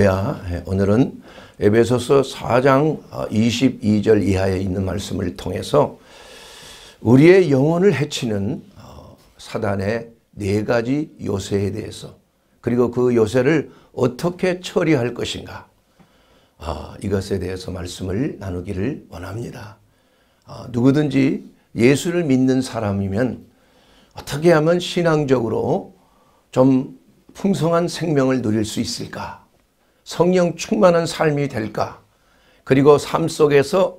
예, 오늘은 에베소서 4장 22절 아, 이하에 있는 말씀을 통해서 우리의 영혼을 해치는 어, 사단의 네 가지 요새에 대해서 그리고 그 요새를 어떻게 처리할 것인가 아, 이것에 대해서 말씀을 나누기를 원합니다. 아, 누구든지 예수를 믿는 사람이면 어떻게 하면 신앙적으로 좀 풍성한 생명을 누릴 수 있을까 성령 충만한 삶이 될까? 그리고 삶 속에서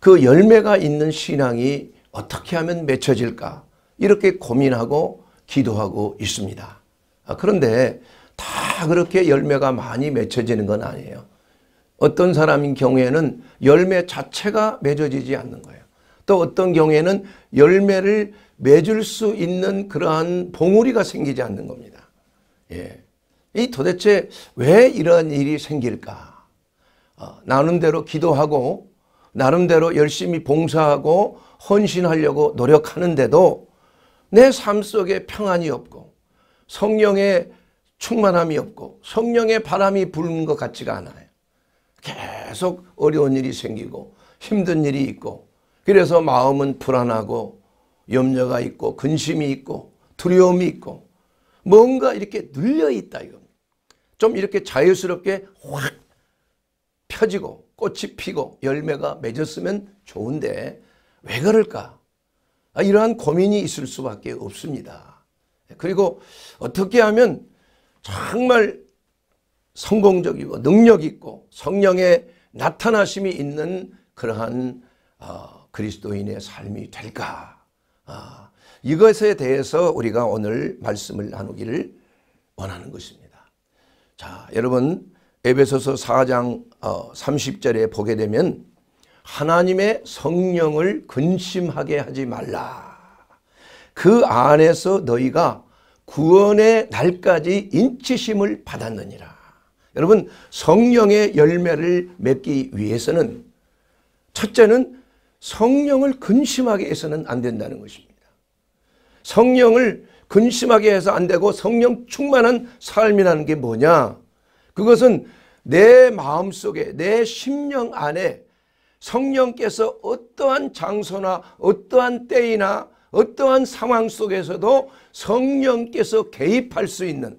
그 열매가 있는 신앙이 어떻게 하면 맺혀질까? 이렇게 고민하고 기도하고 있습니다. 아, 그런데 다 그렇게 열매가 많이 맺혀지는 건 아니에요. 어떤 사람인 경우에는 열매 자체가 맺어지지 않는 거예요. 또 어떤 경우에는 열매를 맺을 수 있는 그러한 봉우리가 생기지 않는 겁니다. 예. 이 도대체 왜 이런 일이 생길까? 어, 나름대로 기도하고 나름대로 열심히 봉사하고 헌신하려고 노력하는데도 내 삶 속에 평안이 없고 성령의 충만함이 없고 성령의 바람이 부는 것 같지가 않아요. 계속 어려운 일이 생기고 힘든 일이 있고 그래서 마음은 불안하고 염려가 있고 근심이 있고 두려움이 있고 뭔가 이렇게 눌려 있다 이겁니다. 좀 이렇게 자유스럽게 확 펴지고 꽃이 피고 열매가 맺었으면 좋은데 왜 그럴까? 아, 이러한 고민이 있을 수밖에 없습니다. 그리고 어떻게 하면 정말 성공적이고 능력있고 성령의 나타나심이 있는 그러한 어, 그리스도인의 삶이 될까? 아, 이것에 대해서 우리가 오늘 말씀을 나누기를 원하는 것입니다. 자, 여러분 에베소서 4장 30절에 어, 보게 되면 하나님의 성령을 근심하게 하지 말라. 그 안에서 너희가 구원의 날까지 인치심을 받았느니라. 여러분 성령의 열매를 맺기 위해서는 첫째는 성령을 근심하게 해서는 안 된다는 것입니다. 성령을 근심하게 해서 안 되고 성령 충만한 삶이라는 게 뭐냐? 그것은 내 마음 속에, 내 심령 안에 성령께서 어떠한 장소나 어떠한 때이나 어떠한 상황 속에서도 성령께서 개입할 수 있는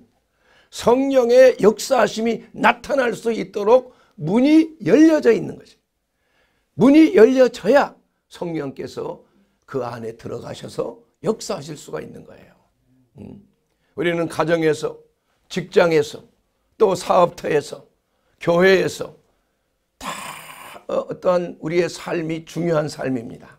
성령의 역사심이 나타날 수 있도록 문이 열려져 있는 거죠. 문이 열려져야 성령께서 그 안에 들어가셔서 역사하실 수가 있는 거예요. 음. 우리는 가정에서 직장에서 또 사업터에서 교회에서 다 어떠한 우리의 삶이 중요한 삶입니다.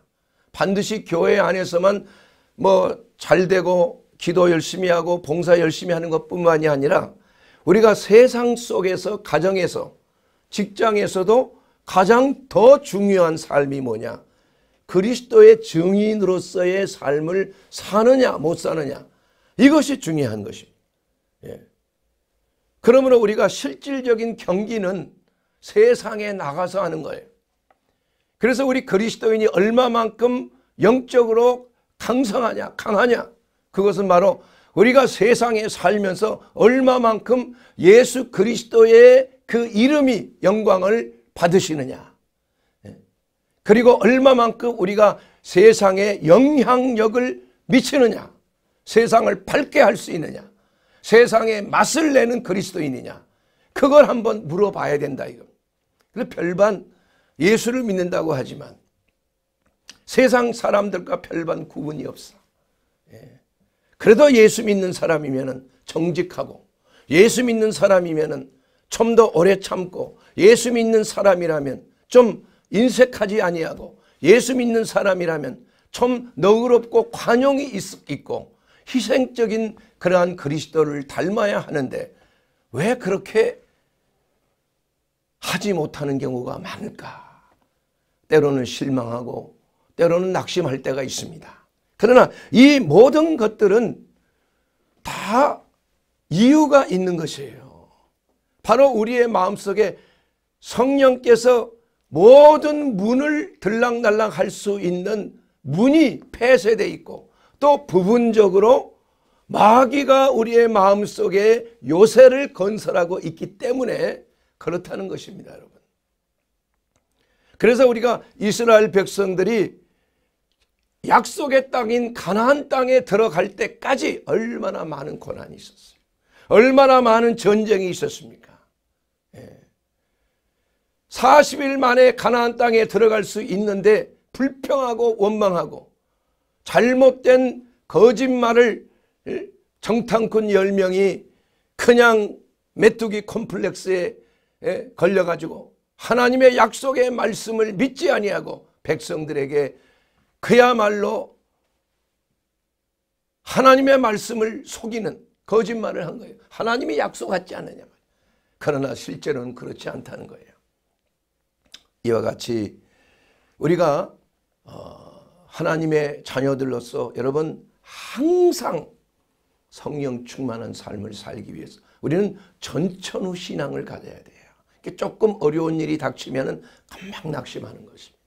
반드시 교회 안에서만 뭐 잘되고 기도 열심히 하고 봉사 열심히 하는 것뿐만이 아니라 우리가 세상 속에서 가정에서 직장에서도 가장 더 중요한 삶이 뭐냐 그리스도의 증인으로서의 삶을 사느냐 못 사느냐 이것이 중요한 것입니다. 예. 그러므로 우리가 실질적인 경기는 세상에 나가서 하는 거예요. 그래서 우리 그리스도인이 얼마만큼 영적으로 강성하냐 강하냐 그것은 바로 우리가 세상에 살면서 얼마만큼 예수 그리스도의 그 이름이 영광을 받으시느냐 예. 그리고 얼마만큼 우리가 세상에 영향력을 미치느냐 세상을 밝게 할 수 있느냐 세상에 맛을 내는 그리스도인이냐 그걸 한번 물어봐야 된다 이거 그래서 별반 예수를 믿는다고 하지만 세상 사람들과 별반 구분이 없어 예. 그래도 예수 믿는 사람이면 정직하고 예수 믿는 사람이면 좀 더 오래 참고 예수 믿는 사람이라면 좀 인색하지 아니하고 예수 믿는 사람이라면 좀 너그럽고 관용이 있고 희생적인 그러한 그리스도를 닮아야 하는데 왜 그렇게 하지 못하는 경우가 많을까? 때로는 실망하고 때로는 낙심할 때가 있습니다. 그러나 이 모든 것들은 다 이유가 있는 것이에요. 바로 우리의 마음속에 성령께서 모든 문을 들락날락 할수 있는 문이 폐쇄되 있고 또 부분적으로 마귀가 우리의 마음속에 요새를 건설하고 있기 때문에 그렇다는 것입니다 여러분. 그래서 우리가 이스라엘 백성들이 약속의 땅인 가나안 땅에 들어갈 때까지 얼마나 많은 고난이 있었어요. 얼마나 많은 전쟁이 있었습니까? 예. 40일 만에 가나안 땅에 들어갈 수 있는데 불평하고 원망하고 잘못된 거짓말을 정탐꾼 10명이 그냥 메뚜기 콤플렉스에 걸려가지고 하나님의 약속의 말씀을 믿지 아니하고 백성들에게 그야말로 하나님의 말씀을 속이는 거짓말을 한 거예요. 하나님이 약속하지 않느냐. 그러나 실제로는 그렇지 않다는 거예요. 이와 같이 우리가 어 하나님의 자녀들로서 여러분 항상 성령 충만한 삶을 살기 위해서 우리는 전천후 신앙을 가져야 돼요. 조금 어려운 일이 닥치면 금방 낙심하는 것입니다.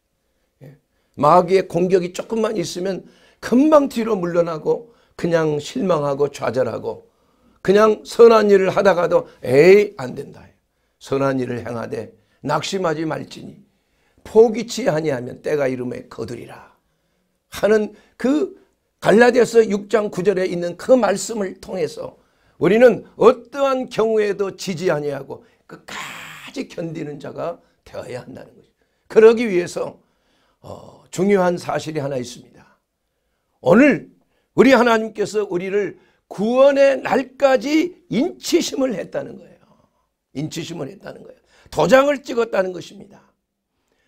예. 마귀의 공격이 조금만 있으면 금방 뒤로 물러나고 그냥 실망하고 좌절하고 그냥 선한 일을 하다가도 에이 안 된다. 선한 일을 행하되 낙심하지 말지니 포기치 아니하면 때가 이름에 거두리라. 하는 그 갈라디아서 6장 9절에 있는 그 말씀을 통해서 우리는 어떠한 경우에도 지지 아니하고 끝까지 견디는 자가 되어야 한다는 거죠. 그러기 위해서 어, 중요한 사실이 하나 있습니다. 오늘 우리 하나님께서 우리를 구원의 날까지 인치심을 했다는 거예요. 인치심을 했다는 거예요. 도장을 찍었다는 것입니다.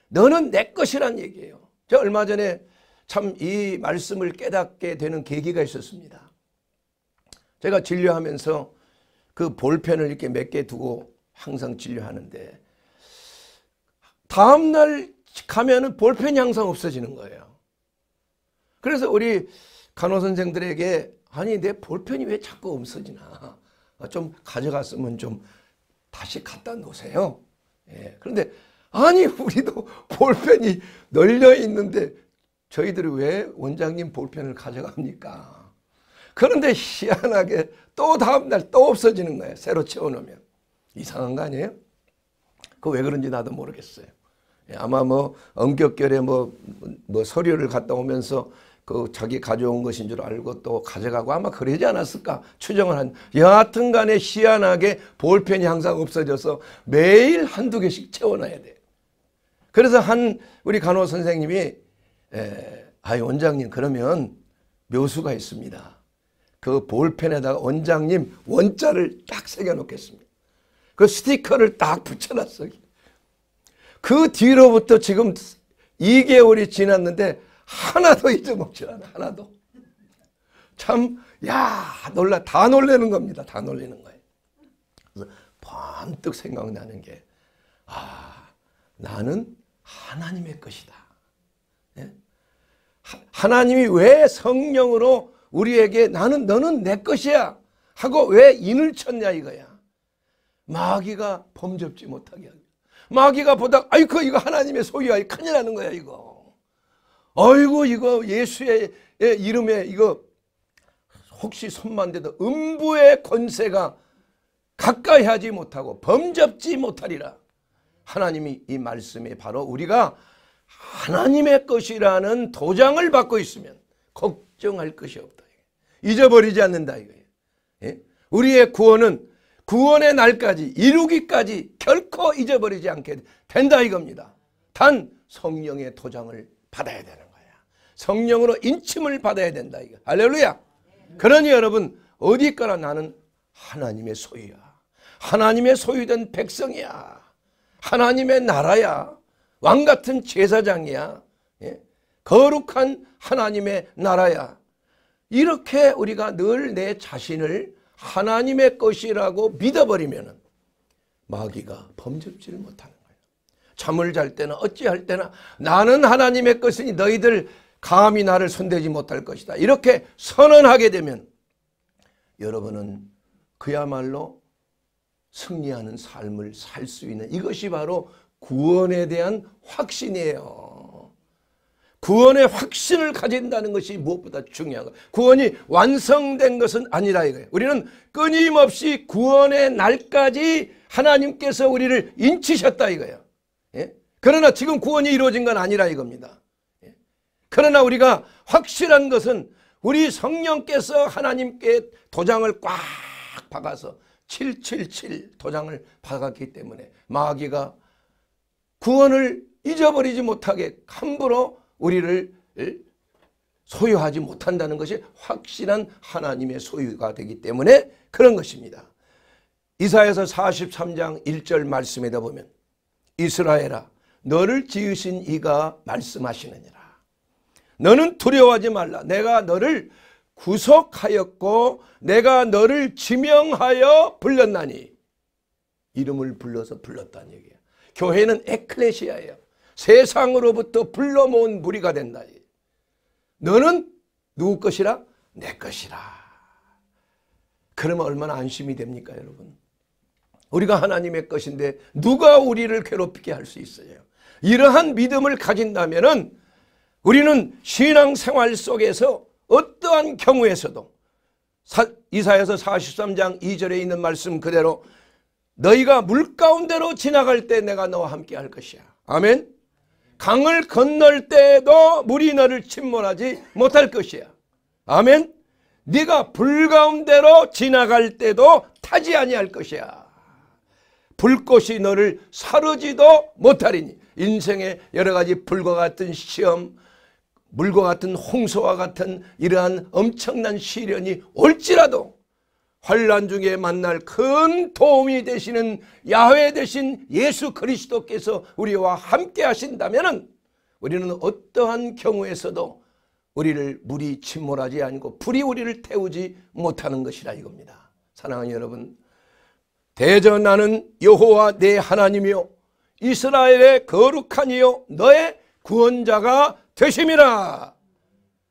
너는 내 것이란 얘기예요. 저 얼마 전에 참이 말씀을 깨닫게 되는 계기가 있었습니다. 제가 진료하면서 그 볼펜을 이렇게 몇 개 두고 항상 진료하는데 다음날 가면은 볼펜이 항상 없어지는 거예요. 그래서 우리 간호선생들에게 아니 내 볼펜이 왜 자꾸 없어지나 아, 좀 가져갔으면 좀 다시 갖다 놓으세요. 예, 그런데 아니 우리도 볼펜이 널려 있는데 저희들이 왜 원장님 볼펜을 가져갑니까? 그런데 희한하게 또 다음날 또 없어지는 거예요. 새로 채워놓으면. 이상한 거 아니에요? 그 왜 그런지 나도 모르겠어요. 예, 아마 뭐 엄격결에 뭐, 뭐 서류를 갔다 오면서 그 자기 가져온 것인 줄 알고 또 가져가고 아마 그러지 않았을까 추정을 한 여하튼 간에 희한하게 볼펜이 항상 없어져서 매일 한두 개씩 채워놔야 돼 그래서 한 우리 간호 선생님이 에, 예, 아 원장님 그러면 묘수가 있습니다. 그 볼펜에다가 원장님 원자를 딱 새겨놓겠습니다. 그 스티커를 딱 붙여놨어요. 그 뒤로부터 지금 2개월이 지났는데 하나도 잊어먹질 않아. 하나도. 참, 야, 놀라. 다 놀래는 겁니다. 다 놀리는 거예요. 그래서 번뜩 생각나는 게, 아, 나는 하나님의 것이다. 예? 하나님이 왜 성령으로 우리에게 나는 너는 내 것이야 하고 왜 인을 쳤냐 이거야. 마귀가 범접지 못하게 하고 마귀가 보다 아이고 이거 하나님의 소유야 큰일 나는 거야 이거. 아이고 이거 예수의 이름에 이거 혹시 손만 대도 음부의 권세가 가까이 하지 못하고 범접지 못하리라. 하나님이 이 말씀에 바로 우리가 하나님의 것이라는 도장을 받고 있으면 걱정할 것이 없다. 잊어버리지 않는다 이거예요. 예? 우리의 구원은 구원의 날까지 이루기까지 결코 잊어버리지 않게 된다 이겁니다. 단 성령의 도장을 받아야 되는 거야. 성령으로 인침을 받아야 된다 이거. 할렐루야. 그러니 여러분 어디 거나 나는 하나님의 소유야. 하나님의 소유된 백성이야. 하나님의 나라야. 왕 같은 제사장이야. 예? 거룩한 하나님의 나라야. 이렇게 우리가 늘 내 자신을 하나님의 것이라고 믿어버리면 마귀가 범접지를 못하는 거예요. 잠을 잘 때나 어찌할 때나 나는 하나님의 것이니 너희들 감히 나를 손대지 못할 것이다. 이렇게 선언하게 되면 여러분은 그야말로 승리하는 삶을 살 수 있는 이것이 바로 구원에 대한 확신이에요. 구원의 확신을 가진다는 것이 무엇보다 중요한 거 구원이 완성된 것은 아니라 이거예요. 우리는 끊임없이 구원의 날까지 하나님께서 우리를 인치셨다 이거예요. 예? 그러나 지금 구원이 이루어진 건 아니라 이겁니다. 예? 그러나 우리가 확실한 것은 우리 성령께서 하나님께 도장을 꽉 박아서 777 도장을 박았기 때문에 마귀가 구원을 잊어버리지 못하게 함부로 우리를 소유하지 못한다는 것이 확실한 하나님의 소유가 되기 때문에 그런 것입니다. 이사에서 43장 1절 말씀에다 보면 이스라엘아 너를 지으신 이가 말씀하시느니라 너는 두려워하지 말라 내가 너를 구속하였고 내가 너를 지명하여 불렀나니 이름을 불러서 불렀다는 얘기야 교회는 에클레시아예요 세상으로부터 불러모은 무리가 된다. 너는 누구 것이라? 내 것이라. 그러면 얼마나 안심이 됩니까 여러분? 우리가 하나님의 것인데 누가 우리를 괴롭히게 할 수 있어요. 이러한 믿음을 가진다면 우리는 신앙생활 속에서 어떠한 경우에서도 이사에서 43장 2절에 있는 말씀 그대로 너희가 물 가운데로 지나갈 때 내가 너와 함께 할 것이야. 아멘. 강을 건널 때에도 물이 너를 침몰하지 못할 것이야. 아멘. 네가 불 가운데로 지나갈 때도 타지 아니할 것이야. 불꽃이 너를 사르지도 못하리니 인생의 여러 가지 불과 같은 시험 물과 같은 홍수와 같은 이러한 엄청난 시련이 올지라도 환란 중에 만날 큰 도움이 되시는 야훼 되신 예수 그리스도께서 우리와 함께 하신다면 우리는 어떠한 경우에서도 우리를 물이 침몰하지 아니고 불이 우리를 태우지 못하는 것이라 이겁니다. 사랑하는 여러분 대저 나는 여호와 내 하나님이요 이스라엘의 거룩한 이요 너의 구원자가 되심이라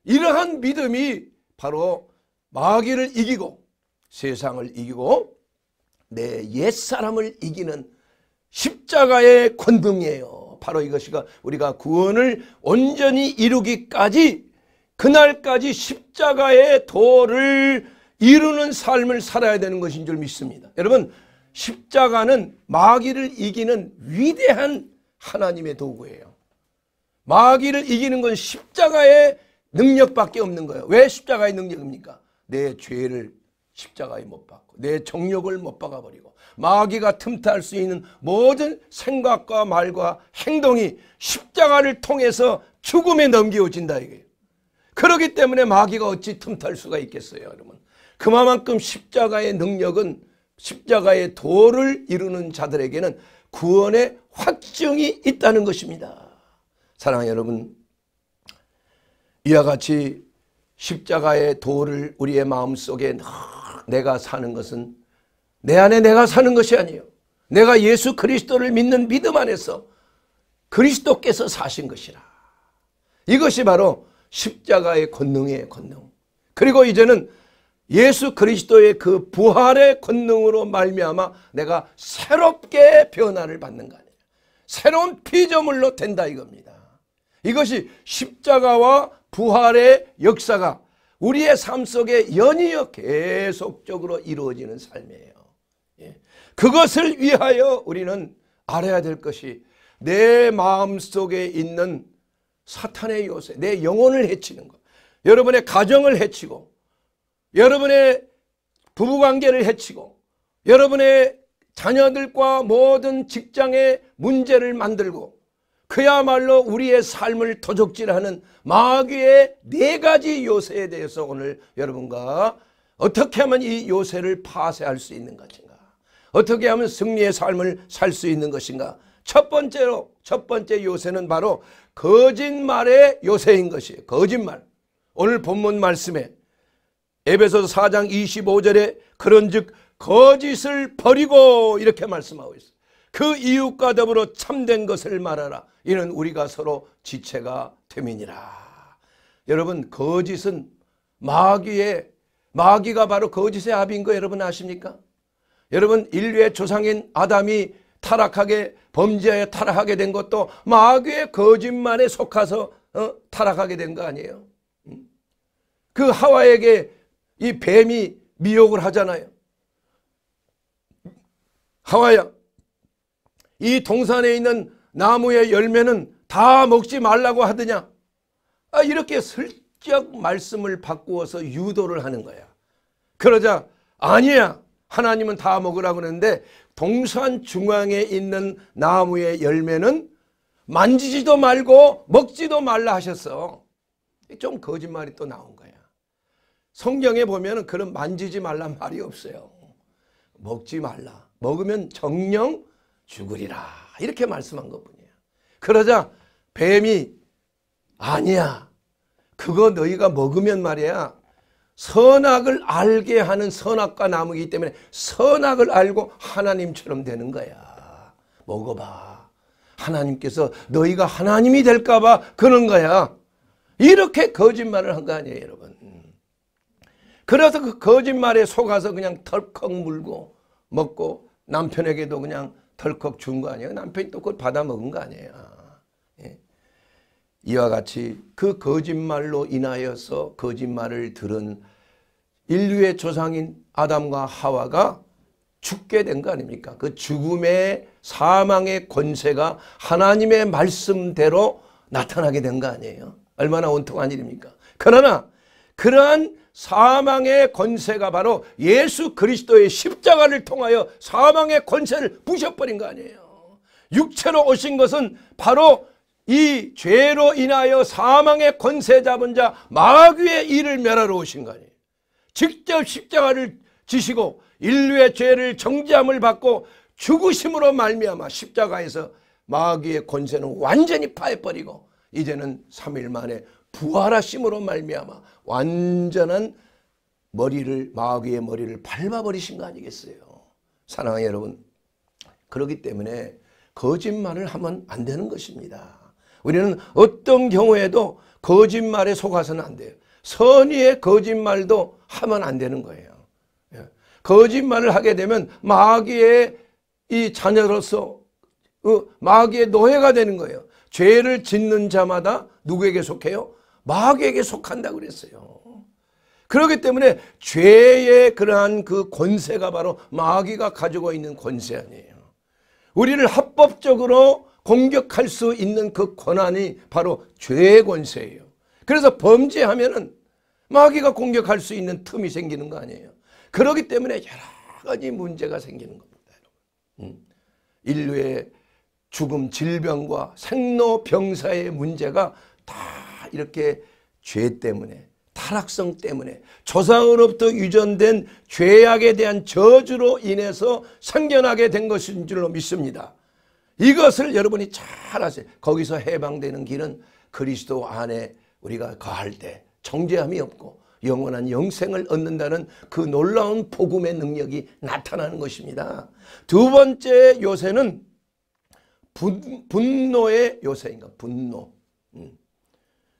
이러한 믿음이 바로 마귀를 이기고 세상을 이기고 내 옛사람을 이기는 십자가의 권능이에요. 바로 이것이 우리가 구원을 온전히 이루기까지 그날까지 십자가의 도를 이루는 삶을 살아야 되는 것인 줄 믿습니다. 여러분 십자가는 마귀를 이기는 위대한 하나님의 도구예요. 마귀를 이기는 건 십자가의 능력밖에 없는 거예요. 왜 십자가의 능력입니까? 내 죄를 십자가에 못 박고 내 정력을 못 박아버리고 마귀가 틈탈 수 있는 모든 생각과 말과 행동이 십자가를 통해서 죽음에 넘겨진다 이게 그러기 때문에 마귀가 어찌 틈탈 수가 있겠어요 여러분 그만큼 십자가의 능력은 십자가의 도를 이루는 자들에게는 구원의 확증이 있다는 것입니다 사랑하는 여러분 이와 같이 십자가의 도를 우리의 마음속에 내가 사는 것은 내 안에 내가 사는 것이 아니요 내가 예수 그리스도를 믿는 믿음 안에서 그리스도께서 사신 것이라. 이것이 바로 십자가의 권능의 권능. 그리고 이제는 예수 그리스도의 그 부활의 권능으로 말미암아 내가 새롭게 변화를 받는 거 아니에요. 새로운 피조물로 된다 이겁니다. 이것이 십자가와 부활의 역사가 우리의 삶 속에 연이어 계속적으로 이루어지는 삶이에요. 예. 그것을 위하여 우리는 알아야 될 것이 내 마음 속에 있는 사탄의 요새, 내 영혼을 해치는 것. 여러분의 가정을 해치고, 여러분의 부부관계를 해치고, 여러분의 자녀들과 모든 직장의 문제를 만들고, 그야말로 우리의 삶을 도적질하는 마귀의 네 가지 요새에 대해서 오늘 여러분과 어떻게 하면 이 요새를 파쇄할 수 있는 것인가 어떻게 하면 승리의 삶을 살 수 있는 것인가 첫 번째로 첫 번째 요새는 바로 거짓말의 요새인 것이에요 거짓말 오늘 본문 말씀에 에베소서 4장 25절에 그런즉 거짓을 버리고 이렇게 말씀하고 있어요 그 이웃과 더불어 참된 것을 말하라. 이는 우리가 서로 지체가 됨이니라. 여러분 거짓은 마귀의 마귀가 바로 거짓의 합인 거 여러분 아십니까? 여러분 인류의 조상인 아담이 타락하게 범죄하여 타락하게 된 것도 마귀의 거짓말에 속아서 어? 타락하게 된 거 아니에요. 음? 그 하와에게 이 뱀이 미혹을 하잖아요. 하와야 이 동산에 있는 나무의 열매는 다 먹지 말라고 하더냐? 아, 이렇게 슬쩍 말씀을 바꾸어서 유도를 하는 거야. 그러자 아니야. 하나님은 다 먹으라고 그러는데 동산 중앙에 있는 나무의 열매는 만지지도 말고 먹지도 말라 하셨어. 좀 거짓말이 또 나온 거야. 성경에 보면 그런 만지지 말란 말이 없어요. 먹지 말라. 먹으면 정령 죽으리라 이렇게 말씀한 것뿐이에요. 그러자 뱀이 아니야. 그거 너희가 먹으면 말이야. 선악을 알게 하는 선악과 나무이기 때문에 선악을 알고 하나님처럼 되는 거야. 먹어봐. 하나님께서 너희가 하나님이 될까 봐 그런 거야. 이렇게 거짓말을 한 거 아니에요 여러분. 그래서 그 거짓말에 속아서 그냥 덜컥 물고 먹고 남편에게도 그냥 덜컥 준 거 아니에요? 남편이 또 그걸 받아먹은 거 아니에요? 아, 예. 이와 같이 그 거짓말로 인하여서 거짓말을 들은 인류의 조상인 아담과 하와가 죽게 된 거 아닙니까? 그 죽음의 사망의 권세가 하나님의 말씀대로 나타나게 된 거 아니에요? 얼마나 온통한 일입니까? 그러나 그러한 사망의 권세가 바로 예수 그리스도의 십자가를 통하여 사망의 권세를 부셔버린 거 아니에요. 육체로 오신 것은 바로 이 죄로 인하여 사망의 권세 잡은 자 마귀의 일을 멸하러 오신 거 아니에요. 직접 십자가를 지시고 인류의 죄를 정죄함을 받고 죽으심으로 말미암아 십자가에서 마귀의 권세는 완전히 파해버리고 이제는 3일 만에 부활하심으로 말미암아 완전한 머리를 마귀의 머리를 밟아버리신 거 아니겠어요. 사랑하는 여러분 그렇기 때문에 거짓말을 하면 안 되는 것입니다. 우리는 어떤 경우에도 거짓말에 속아서는 안 돼요. 선의의 거짓말도 하면 안 되는 거예요. 예. 거짓말을 하게 되면 마귀의 이 자녀로서 어, 마귀의 노예가 되는 거예요. 죄를 짓는 자마다 누구에게 속해요? 마귀에게 속한다 그랬어요. 그렇기 때문에 죄의 그러한 그 권세가 바로 마귀가 가지고 있는 권세 아니에요. 우리를 합법적으로 공격할 수 있는 그 권한이 바로 죄의 권세예요. 그래서 범죄하면은 마귀가 공격할 수 있는 틈이 생기는 거 아니에요. 그렇기 때문에 여러 가지 문제가 생기는 겁니다. 음. 인류의 죽음, 질병과 생로병사의 문제가 다 이렇게 죄 때문에 타락성 때문에 조상으로부터 유전된 죄악에 대한 저주로 인해서 생겨나게 된 것인 줄로 믿습니다. 이것을 여러분이 잘 아세요. 거기서 해방되는 길은 그리스도 안에 우리가 거할 때 정죄함이 없고 영원한 영생을 얻는다는 그 놀라운 복음의 능력이 나타나는 것입니다. 두 번째 요새는 분, 분노의 요새인가 분노. 음.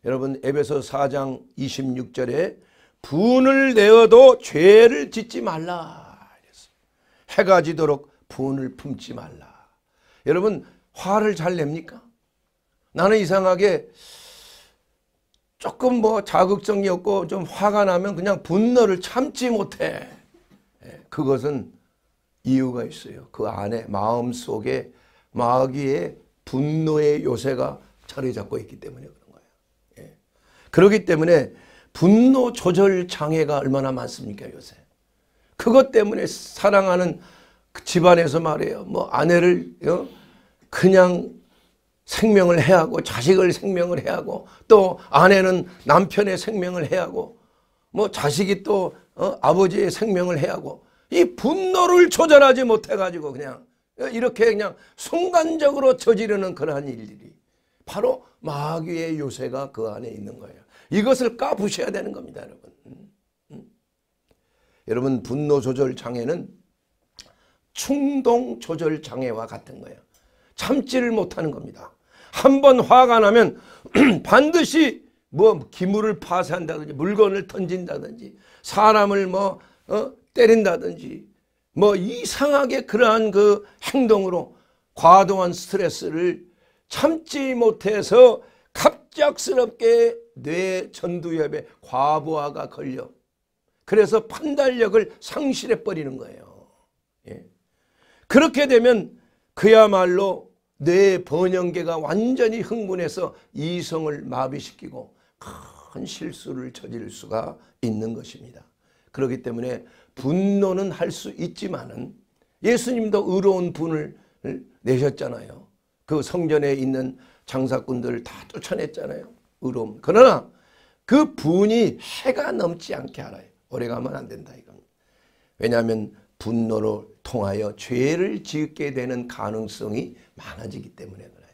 여러분 에베소 4장 26절에 분을 내어도 죄를 짓지 말라. 해가 지도록 분을 품지 말라. 여러분 화를 잘 냅니까? 나는 이상하게 조금 뭐 자극성이 없고 좀 화가 나면 그냥 분노를 참지 못해. 예, 그것은 이유가 있어요. 그 안에 마음속에 마귀의 분노의 요새가 자리 잡고 있기 때문에 그렇기 때문에 분노 조절 장애가 얼마나 많습니까 요새. 그것 때문에 사랑하는 그 집안에서 말이에요. 뭐 아내를 어? 그냥 생명을 해하고 자식을 생명을 해하고 또 아내는 남편의 생명을 해하고 뭐 자식이 또 어? 아버지의 생명을 해하고 이 분노를 조절하지 못해가지고 그냥 어? 이렇게 그냥 순간적으로 저지르는 그러한 일들이 바로 마귀의 요새가 그 안에 있는 거예요. 이것을 까부셔야 되는 겁니다. 여러분. 음. 여러분 분노 조절 장애는 충동 조절 장애와 같은 거예요. 참지를 못하는 겁니다. 한번 화가 나면 반드시 뭐 기물을 파쇄한다든지 물건을 던진다든지 사람을 뭐 어? 때린다든지 뭐 이상하게 그러한 그 행동으로 과도한 스트레스를 참지 못해서 갑작스럽게 뇌 전두엽에 과부하가 걸려 그래서 판단력을 상실해 버리는 거예요. 예. 그렇게 되면 그야말로 뇌 번영계가 완전히 흥분해서 이성을 마비시키고 큰 실수를 저지를 수가 있는 것입니다. 그렇기 때문에 분노는 할 수 있지만은 예수님도 의로운 분을 내셨잖아요. 그 성전에 있는 장사꾼들다 쫓아냈잖아요. 의로움. 그러나 그 분이 해가 넘지 않게 알라요 오래가면 안 된다 이건. 왜냐하면 분노로 통하여 죄를 짓게 되는 가능성이 많아지기 때문에 그래요.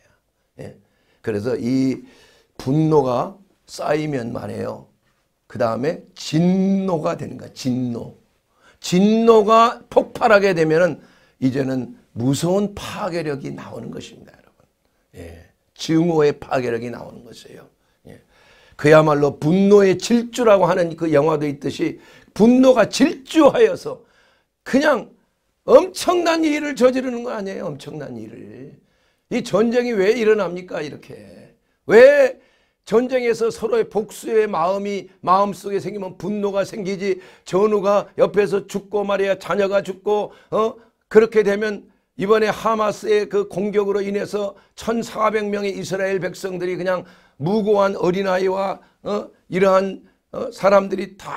예. 그래서 이 분노가 쌓이면 말해요. 그 다음에 진노가 되는 거야. 진노. 진노가 폭발하게 되면은 이제는 무서운 파괴력이 나오는 것입니다, 여러분. 예. 증오의 파괴력이 나오는 것이에요. 그야말로 분노의 질주라고 하는 그 영화도 있듯이 분노가 질주하여서 그냥 엄청난 일을 저지르는 거 아니에요. 엄청난 일을. 이 전쟁이 왜 일어납니까? 이렇게. 왜 전쟁에서 서로의 복수의 마음이 마음속에 생기면 분노가 생기지 전우가 옆에서 죽고 말이야 자녀가 죽고 어 그렇게 되면 이번에 하마스의 그 공격으로 인해서 1,400명의 이스라엘 백성들이 그냥 무고한 어린아이와 어? 이러한 어? 사람들이 다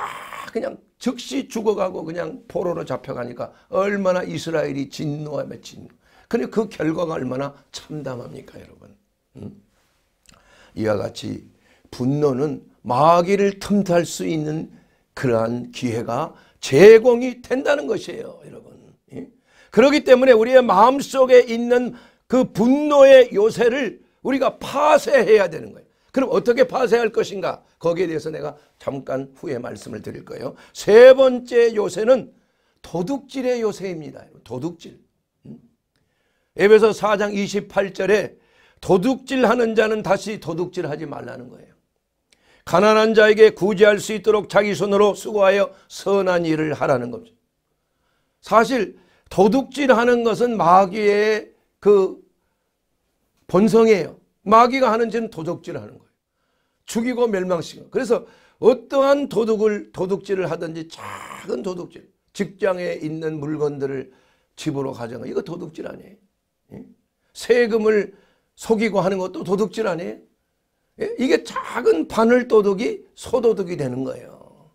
그냥 즉시 죽어가고 그냥 포로로 잡혀가니까 얼마나 이스라엘이 진노하며 진노. 근데 그 결과가 얼마나 참담합니까 여러분. 음? 이와 같이 분노는 마귀를 틈탈 수 있는 그러한 기회가 제공이 된다는 것이에요 여러분. 예? 그렇기 때문에 우리의 마음속에 있는 그 분노의 요새를 우리가 파쇄해야 되는 거예요. 그럼 어떻게 파쇄할 것인가? 거기에 대해서 내가 잠깐 후에 말씀을 드릴 거예요. 세 번째 요새는 도둑질의 요새입니다. 도둑질. 음? 에베소 4장 28절에 도둑질하는 자는 다시 도둑질하지 말라는 거예요. 가난한 자에게 구제할 수 있도록 자기 손으로 수고하여 선한 일을 하라는 겁니 사실 도둑질하는 것은 마귀의 그 본성이에요. 마귀가 하는 짓은 도둑질하는 거예요. 죽이고 멸망시켜. 그래서 어떠한 도둑을 도둑질을 하든지 작은 도둑질 직장에 있는 물건들을 집으로 가져가 이거 도둑질 아니에요. 예? 세금을 속이고 하는 것도 도둑질 아니에요. 예? 이게 작은 바늘 도둑이 소도둑이 되는 거예요.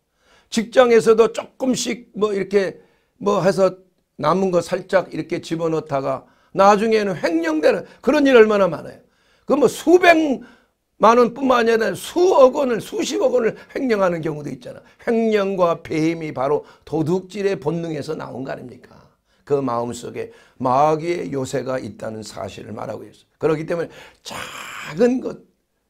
직장에서도 조금씩 뭐 이렇게 뭐 해서 남은 거 살짝 이렇게 집어넣다가 나중에는 횡령되는 그런 일 얼마나 많아요. 그뭐 수백 만 원뿐만 아니라 수억 원을 수십억 원을 횡령하는 경우도 있잖아. 횡령과 배임이 바로 도둑질의 본능에서 나온 거 아닙니까? 그 마음속에 마귀의 요새가 있다는 사실을 말하고 있어 그렇기 때문에 작은 것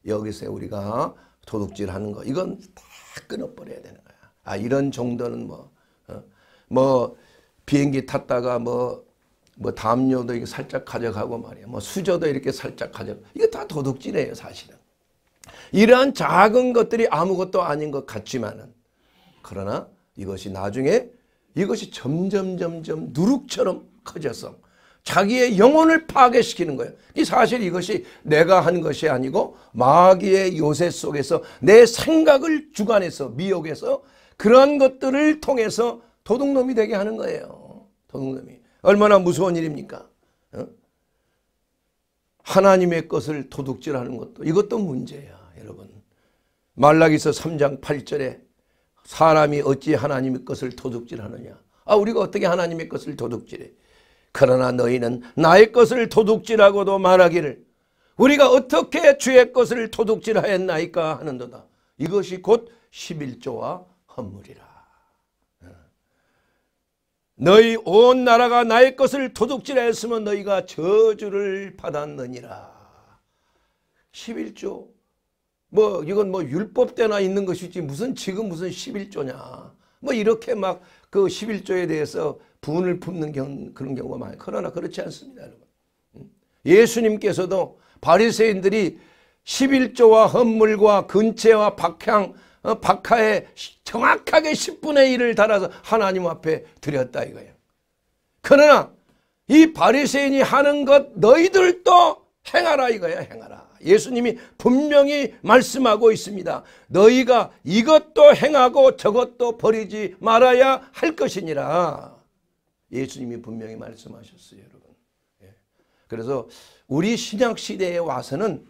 여기서 우리가 도둑질하는 거 이건 다 끊어버려야 되는 거야. 아 이런 정도는 뭐뭐 어, 뭐 비행기 탔다가 뭐뭐 뭐 담요도 이렇게 살짝 가져가고 말이야. 뭐 수저도 이렇게 살짝 가져. 이거 다 도둑질이에요, 사실은. 이러한 작은 것들이 아무것도 아닌 것 같지만은 그러나 이것이 나중에 이것이 점점 점점 누룩처럼 커져서 자기의 영혼을 파괴시키는 거예요. 이 사실 이것이 내가 한 것이 아니고 마귀의 요새 속에서 내 생각을 주관해서 미혹해서 그러한 것들을 통해서 도둑놈이 되게 하는 거예요. 도둑놈이. 얼마나 무서운 일입니까? 어? 하나님의 것을 도둑질하는 것도 이것도 문제야. 여러분 말라기서 3장 8절에 사람이 어찌 하나님의 것을 도둑질하느냐 아 우리가 어떻게 하나님의 것을 도둑질해 그러나 너희는 나의 것을 도둑질하고도 말하기를 우리가 어떻게 주의 것을 도둑질하였나이까 하는도다 이것이 곧 11조와 헌물이라 예. 너희 온 나라가 나의 것을 도둑질하였으면 너희가 저주를 받았느니라 11조 뭐 이건 뭐 율법 때나 있는 것이지 무슨 지금 무슨 11조냐. 뭐 이렇게 막 그 11조에 대해서 분을 품는 경, 그런 경우가 많아요. 그러나 그렇지 않습니다. 여러분. 예수님께서도 바리새인들이 11조와 헌물과 근체와 박향, 어, 박하에 정확하게 10분의 1을 달아서 하나님 앞에 드렸다 이거예요. 그러나 이 바리새인이 하는 것 너희들도 행하라 이거야 행하라. 예수님이 분명히 말씀하고 있습니다. 너희가 이것도 행하고 저것도 버리지 말아야 할 것이니라. 예수님이 분명히 말씀하셨어요, 여러분. 예. 그래서 우리 신약 시대에 와서는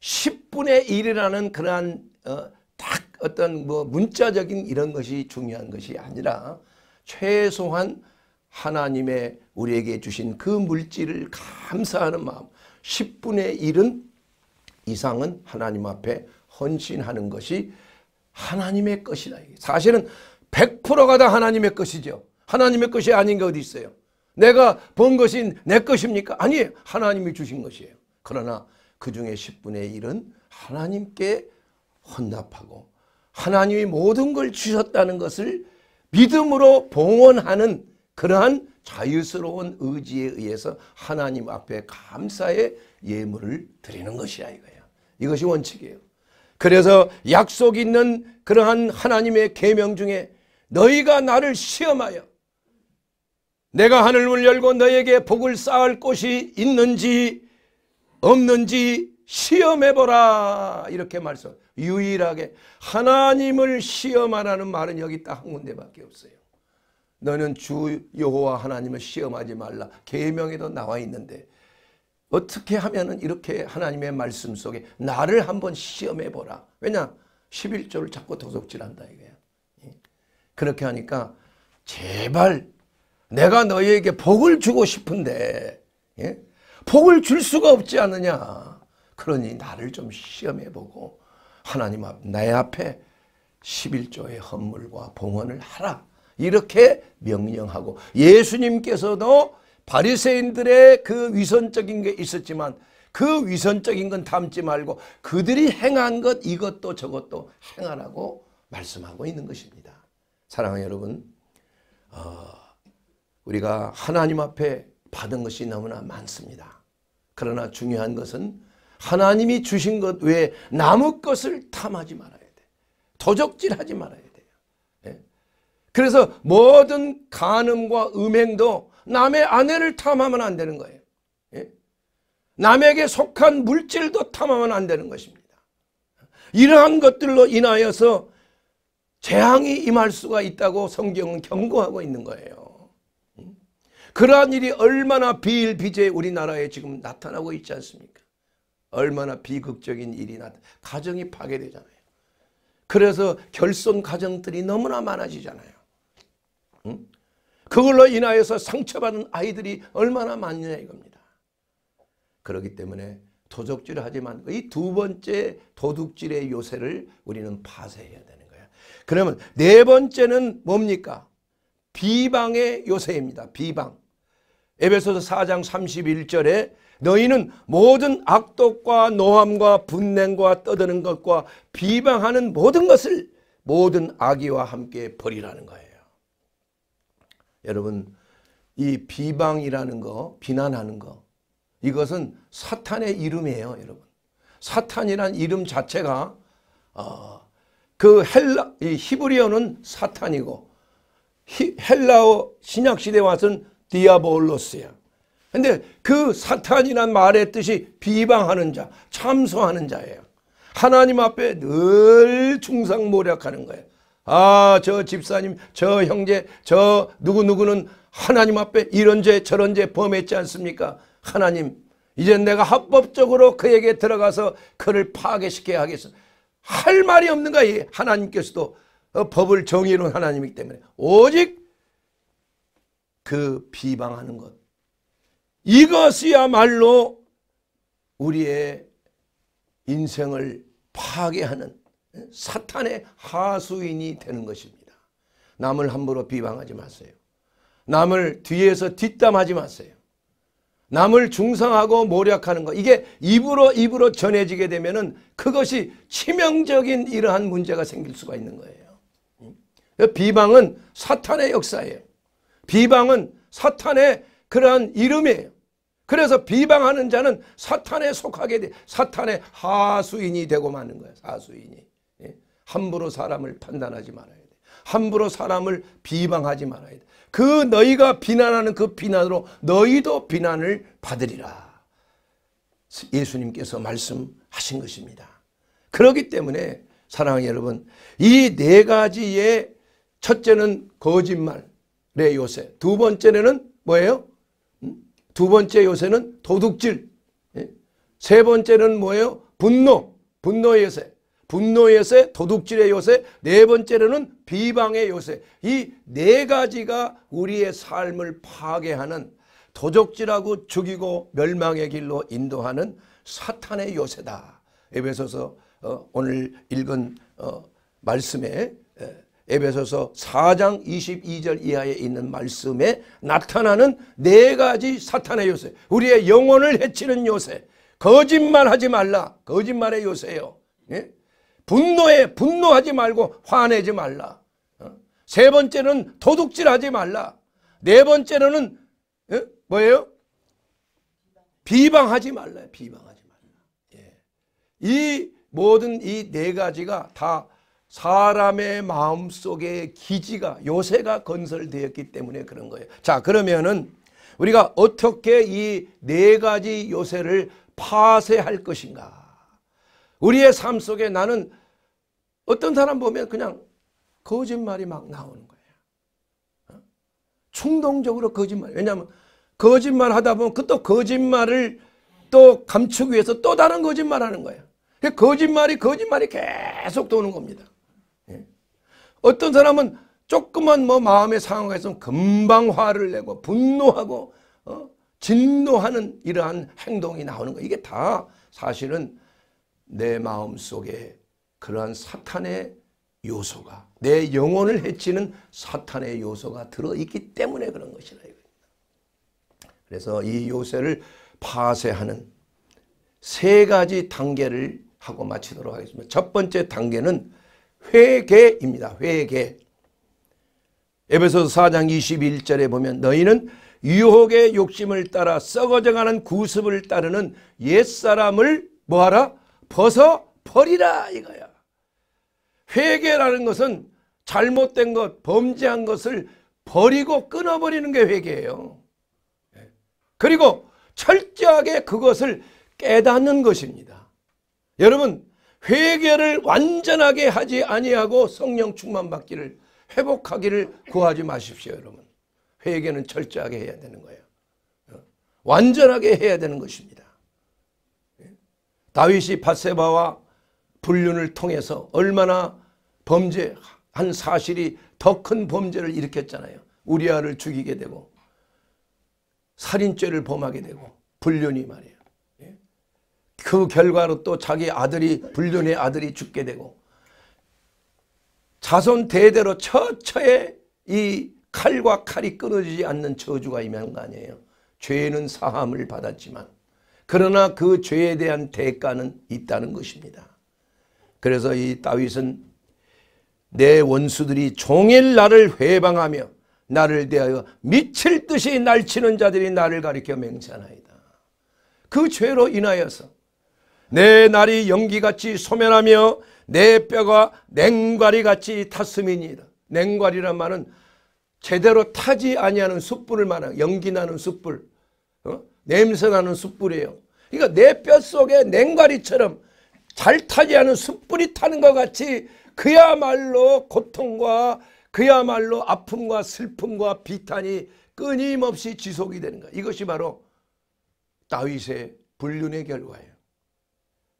10분의 1이라는 그러한 어, 딱 어떤 뭐 문자적인 이런 것이 중요한 것이 아니라 최소한 하나님의 우리에게 주신 그 물질을 감사하는 마음 10분의 1은 이상은 하나님 앞에 헌신하는 것이 하나님의 것이다. 사실은 100%가 다 하나님의 것이죠. 하나님의 것이 아닌 게 어디 있어요. 내가 본 것이 내 것입니까? 아니에요. 하나님이 주신 것이에요. 그러나 그 중에 10분의 1은 하나님께 헌납하고 하나님이 모든 걸 주셨다는 것을 믿음으로 봉헌하는 그러한 자유스러운 의지에 의해서 하나님 앞에 감사의 예물을 드리는 것이야 이거예요. 이것이 원칙이에요. 그래서 약속 있는 그러한 하나님의 계명 중에 너희가 나를 시험하여 내가 하늘을 열고 너에게 복을 쌓을 곳이 있는지 없는지 시험해보라 이렇게 말씀 유일하게 하나님을 시험하라는 말은 여기 딱 한 군데밖에 없어요. 너는 주 여호와 하나님을 시험하지 말라. 계명에도 나와 있는데 어떻게 하면은 이렇게 하나님의 말씀 속에 나를 한번 시험해 보라. 왜냐? 11조를 자꾸 도둑질한다 이거야. 예. 그렇게 하니까 제발 내가 너희에게 복을 주고 싶은데 예? 복을 줄 수가 없지 않느냐. 그러니 나를 좀 시험해 보고 하나님 앞, 내 앞에 11조의 헌물과 봉헌을 하라. 이렇게 명령하고 예수님께서도 바리새인들의 그 위선적인 게 있었지만 그 위선적인 건 담지 말고 그들이 행한 것 이것도 저것도 행하라고 말씀하고 있는 것입니다. 사랑하는 여러분 어, 우리가 하나님 앞에 받은 것이 너무나 많습니다. 그러나 중요한 것은 하나님이 주신 것 외에 남의 것을 탐하지 말아야 돼. 도적질하지 말아야 돼요. 네? 그래서 모든 간음과 음행도 남의 아내를 탐하면 안 되는 거예요. 예? 남에게 속한 물질도 탐하면 안 되는 것입니다. 이러한 것들로 인하여서 재앙이 임할 수가 있다고 성경은 경고하고 있는 거예요. 음? 그러한 일이 얼마나 비일비재 우리나라에 지금 나타나고 있지 않습니까? 얼마나 비극적인 일이 나타 가정이 파괴되잖아요. 그래서 결손 가정들이 너무나 많아지잖아요. 응? 음? 그걸로 인하여서 상처받은 아이들이 얼마나 많냐 이겁니다. 그렇기 때문에 도적질을 하지만 이 두 번째 도둑질의 요새를 우리는 파쇄해야 되는 거예 그러면 네 번째는 뭡니까? 비방의 요새입니다. 비방. 에베소서 4장 31절에 너희는 모든 악독과 노함과 분냉과 떠드는 것과 비방하는 모든 것을 모든 악의와 함께 버리라는 거예요. 여러분 이 비방이라는 거 비난하는 거 이것은 사탄의 이름이에요 여러분. 사탄이란 이름 자체가 어, 그 헬라 이 히브리어는 사탄이고 히, 헬라어 신약시대 와서는 디아볼로스야. 근데 그 사탄이란 말의 뜻이 비방하는 자, 참소하는 자예요. 하나님 앞에 늘 중상모략하는 거예요. 아, 저 집사님, 저 형제, 저 누구누구는 하나님 앞에 이런 죄 저런 죄 범했지 않습니까? 하나님, 이제 내가 합법적으로 그에게 들어가서 그를 파괴시켜야 하겠어. 할 말이 없는가? 이 하나님께서도 어, 법을 정의로운 하나님이기 때문에 오직 그 비방하는 것 이것이야말로 우리의 인생을 파괴하는 사탄의 하수인이 되는 것입니다. 남을 함부로 비방하지 마세요. 남을 뒤에서 뒷담하지 마세요. 남을 중상하고 모략하는 것 이게 입으로 입으로 전해지게 되면 그것이 치명적인 이러한 문제가 생길 수가 있는 거예요. 비방은 사탄의 역사예요. 비방은 사탄의 그러한 이름이에요. 그래서 비방하는 자는 사탄에 속하게 돼 사탄의 하수인이 되고 마는 거예요. 하수인이. 함부로 사람을 판단하지 말아야 돼. 함부로 사람을 비방하지 말아야 돼. 그 너희가 비난하는 그 비난으로 너희도 비난을 받으리라. 예수님께서 말씀하신 것입니다. 그렇기 때문에 사랑하는 여러분 이 네 가지의 첫째는 거짓말의 요새 두 번째는 뭐예요? 음? 두 번째 요새는 도둑질 예? 세 번째는 뭐예요? 분노 분노의 요새 분노의 요새, 도둑질의 요새, 네 번째로는 비방의 요새. 이 네 가지가 우리의 삶을 파괴하는 도적질하고 죽이고 멸망의 길로 인도하는 사탄의 요새다. 에베소서 어, 오늘 읽은 어, 말씀에 에베소서 4장 22절 이하에 있는 말씀에 나타나는 네 가지 사탄의 요새 우리의 영혼을 해치는 요새 거짓말하지 말라 거짓말의 요새요 예? 분노에 분노하지 말고 화내지 말라. 어? 세 번째는 도둑질하지 말라. 네 번째로는 어? 뭐예요? 비방하지 말라. 비방하지 말라. 예. 이 모든 이 네 가지가 다 사람의 마음 속에 기지가 요새가 건설되었기 때문에 그런 거예요. 자 그러면은 우리가 어떻게 이 네 가지 요새를 파쇄할 것인가? 우리의 삶 속에 나는 어떤 사람 보면 그냥 거짓말이 막 나오는 거예요. 어? 충동적으로 거짓말. 왜냐하면 거짓말 하다 보면 그 또 거짓말을 또 감추기 위해서 또 다른 거짓말 하는 거예요. 그 거짓말이 거짓말이 계속 도는 겁니다. 예. 어떤 사람은 조금만 뭐 마음의 상황이 있으면 금방 화를 내고 분노하고 어? 진노하는 이러한 행동이 나오는 거 이게 다 사실은 내 마음 속에 그러한 사탄의 요소가 내 영혼을 해치는 사탄의 요소가 들어있기 때문에 그런 것이라 이거입니다. 그래서 이 요새를 파쇄하는 세 가지 단계를 하고 마치도록 하겠습니다. 첫 번째 단계는 회개입니다. 회개. 에베소서 4장 21절에 보면 너희는 유혹의 욕심을 따라 썩어져가는 구습을 따르는 옛사람을 뭐하라? 벗어 버리라 이거야. 회개라는 것은 잘못된 것, 범죄한 것을 버리고 끊어버리는 게 회개예요. 예. 그리고 철저하게 그것을 깨닫는 것입니다. 여러분 회개를 완전하게 하지 아니하고 성령 충만받기를 회복하기를 구하지 마십시오 여러분. 회개는 철저하게 해야 되는 거예요. 어? 완전하게 해야 되는 것입니다. 다윗이 바세바와 불륜을 통해서 얼마나 범죄한 사실이 더 큰 범죄를 일으켰잖아요. 우리아를 죽이게 되고 살인죄를 범하게 되고 불륜이 말이에요. 예? 그 결과로 또 자기 아들이 불륜의 아들이 죽게 되고 자손 대대로 처처에 이 칼과 칼이 끊어지지 않는 저주가 임한 거 아니에요. 죄는 사함을 받았지만 그러나 그 죄에 대한 대가는 있다는 것입니다. 그래서 이 다윗은 내 원수들이 종일 나를 회방하며 나를 대하여 미칠 듯이 날치는 자들이 나를 가리켜 맹세하나이다. 그 죄로 인하여서 내 날이 연기같이 소멸하며 내 뼈가 냉과리같이 탔음이니라. 냉과리란 말은 제대로 타지 아니하는 숯불을 말하 연기나는 숯불. 어? 냄새나는 숯불이에요. 그러니까 내 뼛속에 냉가리처럼 잘 타지 않은 숯불이 타는 것 같이 그야말로 고통과 그야말로 아픔과 슬픔과 비탄이 끊임없이 지속이 되는 거예요. 이것이 바로 다윗의 불륜의 결과예요.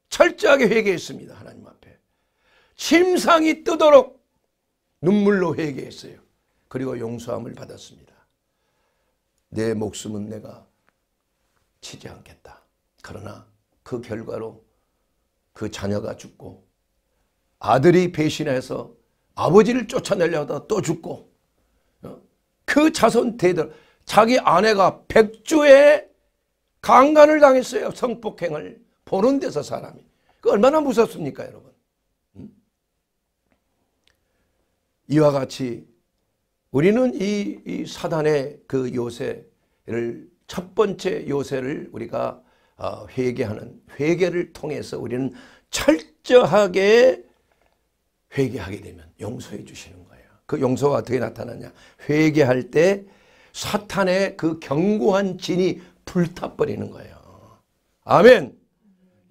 철저하게 회개했습니다. 하나님 앞에. 침상이 뜨도록 눈물로 회개했어요. 그리고 용서함을 받았습니다. 내 목숨은 내가 치지 않겠다. 그러나 그 결과로 그 자녀가 죽고 아들이 배신해서 아버지를 쫓아내려다 또 죽고 어? 그 자손 대들 자기 아내가 백조에 강간을 당했어요. 성폭행을 보는 데서 사람이. 그 얼마나 무섭습니까 여러분. 음? 이와 같이 우리는 이, 이 사단의 그 요새를 첫 번째 요새를 우리가 어, 회개하는 회개를 통해서 우리는 철저하게 회개하게 되면 용서해 주시는 거예요. 그 용서가 어떻게 나타나냐? 회개할 때 사탄의 그 견고한 진이 불타버리는 거예요. 아멘.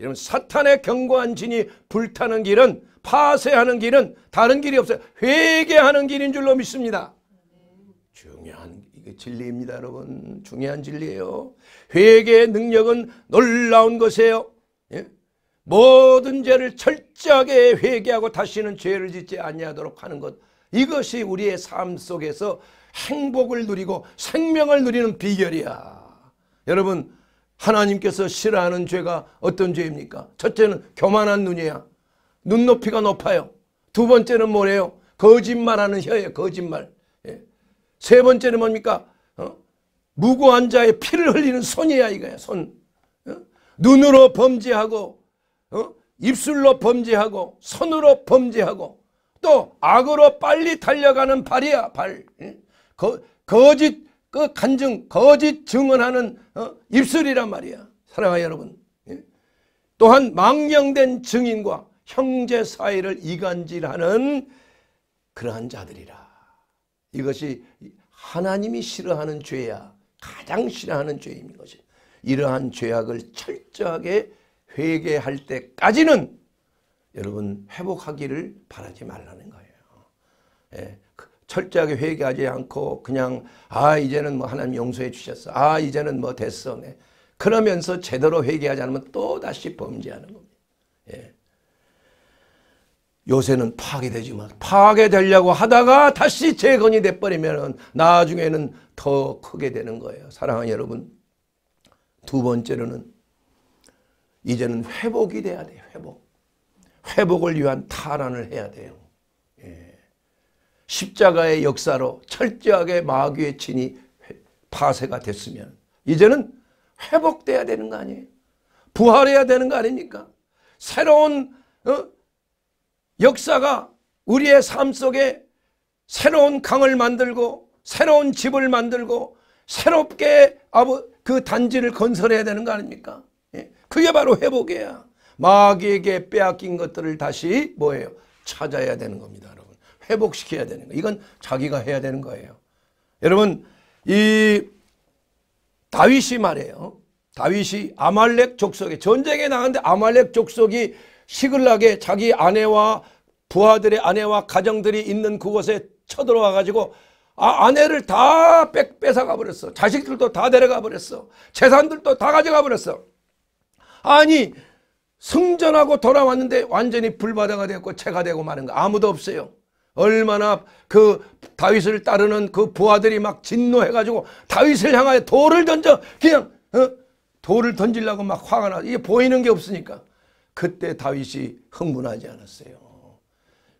여러분 사탄의 견고한 진이 불타는 길은 파쇄하는 길은 다른 길이 없어요. 회개하는 길인 줄로 믿습니다. 중요한 진리입니다, 여러분. 중요한 진리예요. 회개의 능력은 놀라운 것이에요. 예? 모든 죄를 철저하게 회개하고 다시는 죄를 짓지 아니하도록 하는 것. 이것이 우리의 삶 속에서 행복을 누리고 생명을 누리는 비결이야. 여러분 하나님께서 싫어하는 죄가 어떤 죄입니까? 첫째는 교만한 눈이야. 눈높이가 높아요. 두 번째는 뭐래요? 거짓말하는 혀예 거짓말. 세 번째는 뭡니까? 어? 무고한 자의 피를 흘리는 손이야 이거야 손. 어? 눈으로 범죄하고 어? 입술로 범죄하고 손으로 범죄하고 또 악으로 빨리 달려가는 발이야 발. 거, 거짓 그 간증 거짓 증언하는 어? 입술이란 말이야 사랑하 여러분. 예? 또한 망령된 증인과 형제 사이를 이간질하는 그러한 자들이라. 이것이 하나님이 싫어하는 죄야. 가장 싫어하는 죄인 것이. 이러한 죄악을 철저하게 회개할 때까지는 여러분 회복하기를 바라지 말라는 거예요. 예, 그 철저하게 회개하지 않고 그냥 아 이제는 뭐 하나님 용서해 주셨어. 아 이제는 뭐 됐어. 네. 그러면서 제대로 회개하지 않으면 또 다시 범죄하는 겁니다. 예. 요새는 파괴되지만 파괴되려고 하다가 다시 재건이 돼버리면 나중에는 더 크게 되는 거예요. 사랑하는 여러분 두 번째로는 이제는 회복이 돼야 돼요. 회복. 회복을 위한 탈환을 해야 돼요. 예. 십자가의 역사로 철저하게 마귀의 친이 파쇄가 됐으면 이제는 회복돼야 되는 거 아니에요. 부활해야 되는 거 아닙니까? 새로운 어? 역사가 우리의 삶 속에 새로운 강을 만들고 새로운 집을 만들고 새롭게 그 단지를 건설해야 되는 거 아닙니까? 예. 그게 바로 회복이야. 마귀에게 빼앗긴 것들을 다시 뭐예요? 찾아야 되는 겁니다. 여러분. 회복시켜야 되는 거. 이건 자기가 해야 되는 거예요. 여러분 이 다윗이 말해요. 다윗이 아말렉 족속에 전쟁에 나갔는데 아말렉 족속이 시글락에 자기 아내와 부하들의 아내와 가정들이 있는 그곳에 쳐들어와 가지고 아, 아내를 다 뺏, 뺏어가 버렸어. 자식들도 다 데려가 버렸어. 재산들도 다 가져가 버렸어. 아니 승전하고 돌아왔는데 완전히 불바다가 되었고 채가 되고 마는 거 아무도 없어요. 얼마나 그 다윗을 따르는 그 부하들이 막 진노해가지고 다윗을 향하여 돌을 던져 그냥 어? 돌을 던질라고 막 화가 나. 이게 보이는 게 없으니까. 그때 다윗이 흥분하지 않았어요.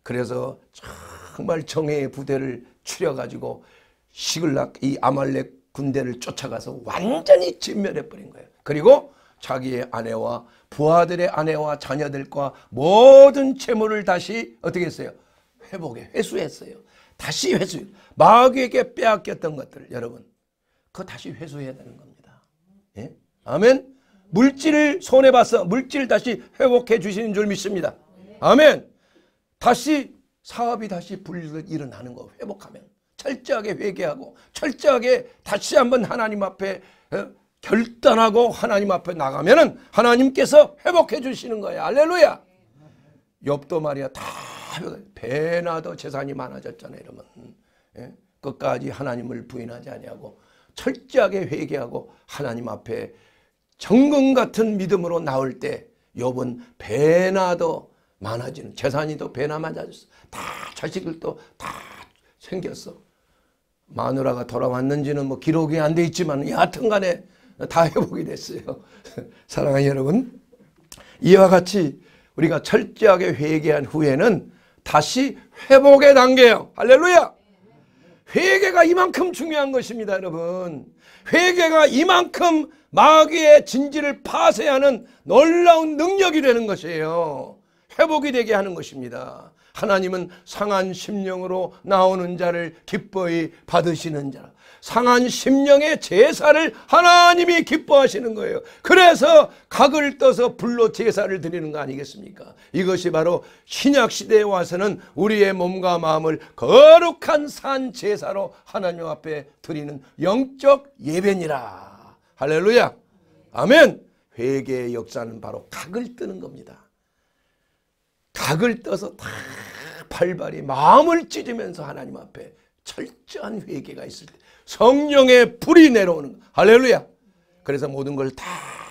그래서 정말 정예의 부대를 추려가지고 시글락 이 아말렉 군대를 쫓아가서 완전히 진멸해버린 거예요. 그리고 자기의 아내와 부하들의 아내와 자녀들과 모든 재물을 다시 어떻게 했어요? 회복에 회수했어요. 다시 회수. 마귀에게 빼앗겼던 것들 여러분 그거 다시 회수해야 되는 겁니다. 예? 아멘. 물질을 손해 봐서 물질 다시 회복해 주시는 줄 믿습니다. 아멘. 다시 사업이 다시 불을 일어나는 거 회복하면 철저하게 회개하고 철저하게 다시 한번 하나님 앞에 어, 결단하고 하나님 앞에 나가면은 하나님께서 회복해 주시는 거예요. 알렐루야. 엽도 말이야 다 배나 더 재산이 많아졌잖아요. 이러면 예? 끝까지 하나님을 부인하지 아니고 철저하게 회개하고 하나님 앞에 정금 같은 믿음으로 나올 때 욥은 배나 도 많아지는 재산이 도 배나 많아졌어. 다 자식들도 다 생겼어. 마누라가 돌아왔는지는 뭐 기록이 안 돼 있지만 여하튼간에 다 회복이 됐어요. 사랑하는 여러분 이와 같이 우리가 철저하게 회개한 후에는 다시 회복의 단계요 할렐루야! 회개가 이만큼 중요한 것입니다 여러분. 회개가 이만큼 마귀의 진지를 파쇄하는 놀라운 능력이 되는 것이에요. 회복이 되게 하는 것입니다. 하나님은 상한 심령으로 나오는 자를 기뻐히 받으시는 자. 상한 심령의 제사를 하나님이 기뻐하시는 거예요. 그래서 각을 떠서 불로 제사를 드리는 거 아니겠습니까? 이것이 바로 신약 시대에 와서는 우리의 몸과 마음을 거룩한 산 제사로 하나님 앞에 드리는 영적 예배니라. 할렐루야. 아멘. 회개의 역사는 바로 각을 뜨는 겁니다. 각을 떠서 다 발발이 마음을 찢으면서 하나님 앞에 철저한 회개가 있을 때 성령의 불이 내려오는 할렐루야. 그래서 모든 걸다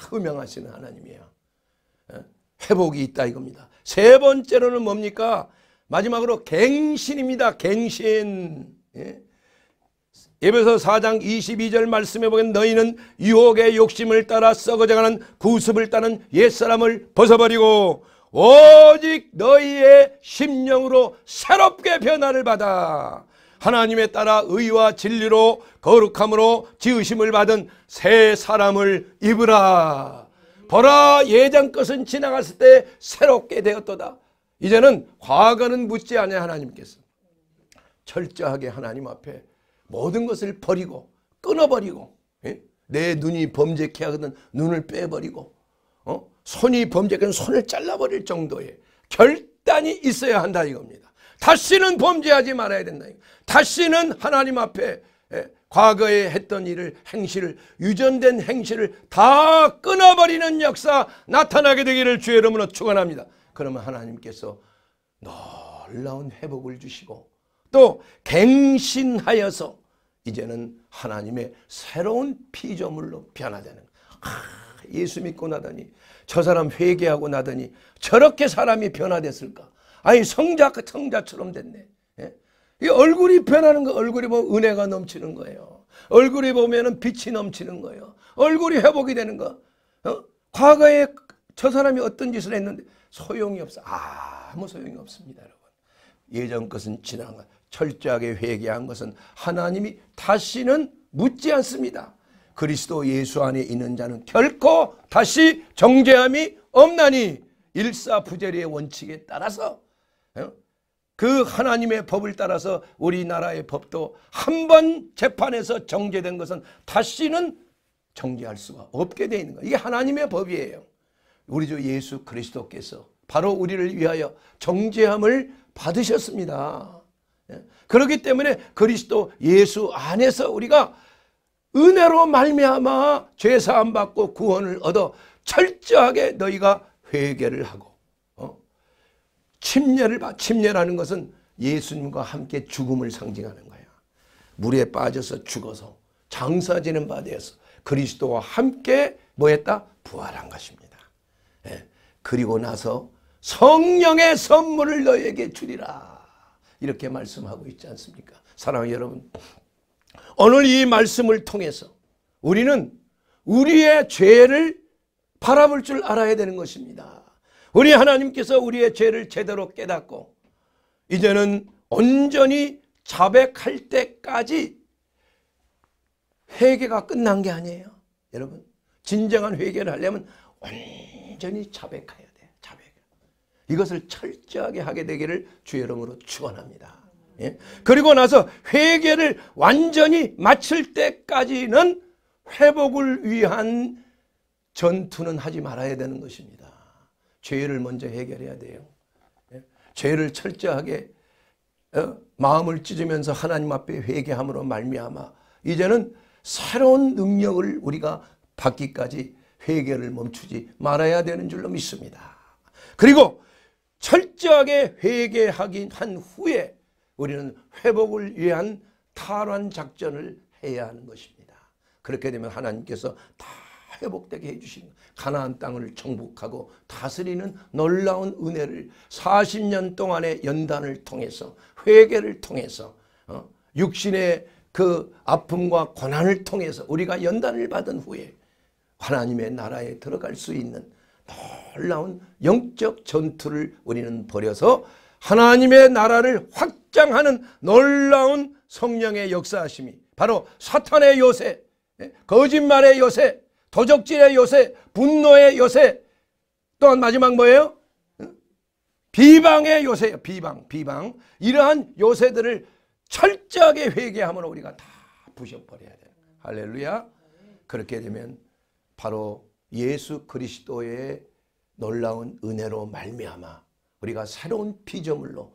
흠명하시는 하나님이에요. 예? 회복이 있다 이겁니다. 세 번째로는 뭡니까? 마지막으로 갱신입니다. 갱신. 예? 예배서 4장 22절 말씀해 보면 너희는 유혹의 욕심을 따라 썩어져가는 구습을 따는 옛사람을 벗어버리고 오직 너희의 심령으로 새롭게 변화를 받아 하나님에 따라 의와 진리로 거룩함으로 지으심을 받은 새 사람을 입으라 보라 예전 것은 지나갔을 때 새롭게 되었도다 이제는 과거는 묻지 않아 하나님께서 철저하게 하나님 앞에 모든 것을 버리고 끊어버리고 예? 내 눈이 범죄케 하거든 눈을 빼버리고 어? 손이 범죄하거든 손을 잘라버릴 정도의 결단이 있어야 한다 이겁니다. 다시는 범죄하지 말아야 된다. 다시는 하나님 앞에 예? 과거에 했던 일을 행실을 유전된 행실을 다 끊어버리는 역사 나타나게 되기를 주의 이름으로 축원합니다. 그러면 하나님께서 놀라운 회복을 주시고 또 갱신하여서 이제는 하나님의 새로운 피조물로 변화되는 예 아, 예수 믿고 나더니 저 사람 회개하고 나더니 저렇게 사람이 변화됐을까? 아니 성자 그 성자처럼 됐네. 예? 이 얼굴이 변하는 거 얼굴이 보면 은혜가 넘치는 거예요. 얼굴이 보면은 빛이 넘치는 거예요. 얼굴이 회복이 되는 거. 어? 과거에 저 사람이 어떤 짓을 했는데 소용이 없어. 아무 소용이 없습니다, 여러분. 예전 것은 지난 것. 철저하게 회개한 것은 하나님이 다시는 묻지 않습니다. 그리스도 예수 안에 있는 자는 결코 다시 정죄함이 없나니 일사부재리의 원칙에 따라서 어? 그 하나님의 법을 따라서 우리나라의 법도 한 번 재판에서 정죄된 것은 다시는 정죄할 수가 없게 되어 있는 거예요. 이게 하나님의 법이에요. 우리 주 예수 그리스도께서 바로 우리를 위하여 정죄함을 받으셨습니다. 예? 그렇기 때문에 그리스도 예수 안에서 우리가 은혜로 말미암아 죄 사함 받고 구원을 얻어 철저하게 너희가 회개를 하고 어? 침례를 받 침례라는 것은 예수님과 함께 죽음을 상징하는 거야. 물에 빠져서 죽어서 장사지는 바되에서 그리스도와 함께 뭐 했다? 부활한 것입니다. 예. 그리고 나서 성령의 선물을 너에게 주리라. 이렇게 말씀하고 있지 않습니까? 사랑하는 여러분 오늘 이 말씀을 통해서 우리는 우리의 죄를 바라볼 줄 알아야 되는 것입니다. 우리 하나님께서 우리의 죄를 제대로 깨닫고 이제는 온전히 자백할 때까지 회개가 끝난 게 아니에요. 여러분 진정한 회개를 하려면 온전히 자백해야 이것을 철저하게 하게 되기를 주의 이름으로 축원합니다. 예? 그리고 나서 회개를 완전히 마칠 때까지는 회복을 위한 전투는 하지 말아야 되는 것입니다. 죄를 먼저 해결해야 돼요. 예? 죄를 철저하게 어? 마음을 찢으면서 하나님 앞에 회개함으로 말미암아 이제는 새로운 능력을 우리가 받기까지 회개를 멈추지 말아야 되는 줄로 믿습니다. 그리고 철저하게 회개하긴 한 후에 우리는 회복을 위한 탈환 작전을 해야 하는 것입니다. 그렇게 되면 하나님께서 다 회복되게 해주신 가나안 땅을 정복하고 다스리는 놀라운 은혜를 40년 동안의 연단을 통해서 회개를 통해서 어? 육신의 그 아픔과 고난을 통해서 우리가 연단을 받은 후에 하나님의 나라에 들어갈 수 있는 놀라운 영적 전투를 우리는 벌여서 하나님의 나라를 확장하는 놀라운 성령의 역사하심이 바로 사탄의 요새, 예, 거짓말의 요새, 도적질의 요새, 분노의 요새 또한 마지막 뭐예요? 비방의 요새예요. 비방, 비방. 이러한 요새들을 철저하게 회개함으로 우리가 다 부셔버려야 돼요. 할렐루야. 그렇게 되면 바로 예수 그리스도의 놀라운 은혜로 말미암아 우리가 새로운 피조물로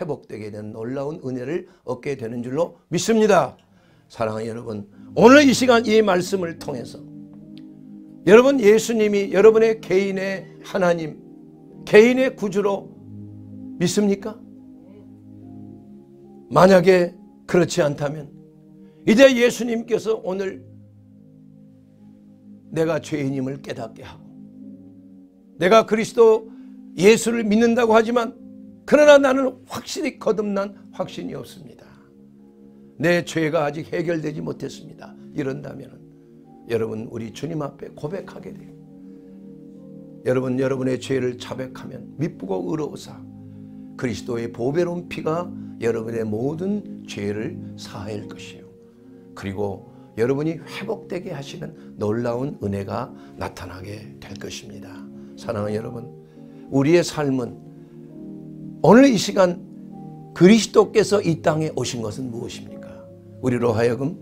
회복되게 된 놀라운 은혜를 얻게 되는 줄로 믿습니다. 사랑하는 여러분 오늘 이 시간 이 말씀을 통해서 여러분 예수님이 여러분의 개인의 하나님 개인의 구주로 믿습니까? 만약에 그렇지 않다면 이제 예수님께서 오늘 내가 죄인임을 깨닫게 하고 내가 그리스도 예수를 믿는다고 하지만 그러나 나는 확실히 거듭난 확신이 없습니다. 내 죄가 아직 해결되지 못했습니다. 이런다면 여러분 우리 주님 앞에 고백하게 돼요. 여러분 여러분의 죄를 자백하면 미쁘고 의로우사 그리스도의 보배로운 피가 여러분의 모든 죄를 사할 것이요. 그리고 여러분이 회복되게 하시는 놀라운 은혜가 나타나게 될 것입니다. 사랑하는 여러분, 우리의 삶은 오늘 이 시간 그리스도께서 이 땅에 오신 것은 무엇입니까? 우리로 하여금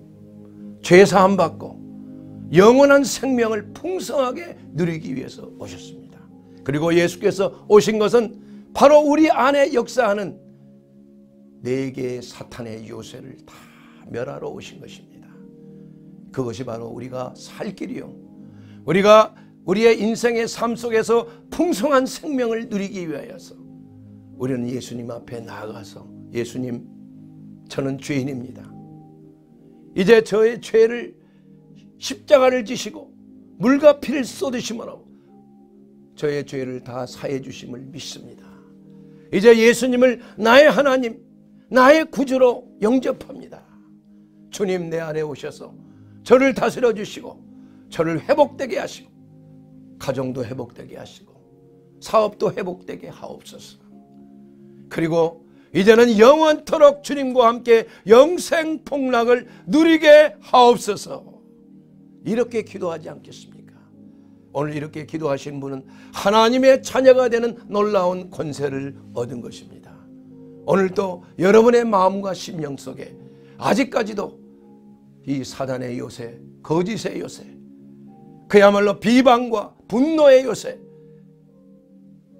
죄사함 받고 영원한 생명을 풍성하게 누리기 위해서 오셨습니다. 그리고 예수께서 오신 것은 바로 우리 안에 역사하는 네 개의 사탄의 요새를 다 멸하러 오신 것입니다. 그것이 바로 우리가 살 길이요. 우리가 우리의 인생의 삶 속에서 풍성한 생명을 누리기 위하여서 우리는 예수님 앞에 나아가서 예수님 저는 죄인입니다. 이제 저의 죄를 십자가를 지시고 물과 피를 쏟으시므로 저의 죄를 다 사해 주심을 믿습니다. 이제 예수님을 나의 하나님 나의 구주로 영접합니다. 주님 내 안에 오셔서 저를 다스려 주시고 저를 회복되게 하시고 가정도 회복되게 하시고 사업도 회복되게 하옵소서. 그리고 이제는 영원토록 주님과 함께 영생 폭락을 누리게 하옵소서. 이렇게 기도하지 않겠습니까? 오늘 이렇게 기도하신 분은 하나님의 자녀가 되는 놀라운 권세를 얻은 것입니다. 오늘도 여러분의 마음과 심령 속에 아직까지도 이 사단의 요새, 거짓의 요새, 그야말로 비방과 분노의 요새,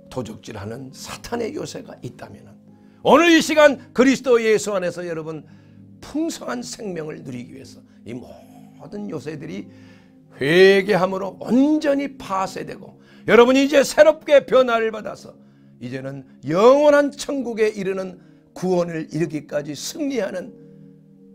도적질하는 사탄의 요새가 있다면 오늘 이 시간 그리스도 예수 안에서 여러분 풍성한 생명을 누리기 위해서 이 모든 요새들이 회개함으로 온전히 파쇄되고 여러분이 이제 새롭게 변화를 받아서 이제는 영원한 천국에 이르는 구원을 이르기까지 승리하는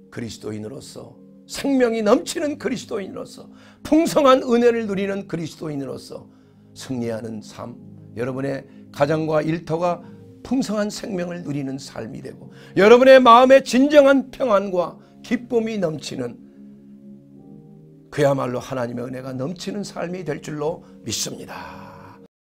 그리스도인으로서 생명이 넘치는 그리스도인으로서 풍성한 은혜를 누리는 그리스도인으로서 승리하는 삶 여러분의 가정과 일터가 풍성한 생명을 누리는 삶이 되고 여러분의 마음에 진정한 평안과 기쁨이 넘치는 그야말로 하나님의 은혜가 넘치는 삶이 될 줄로 믿습니다.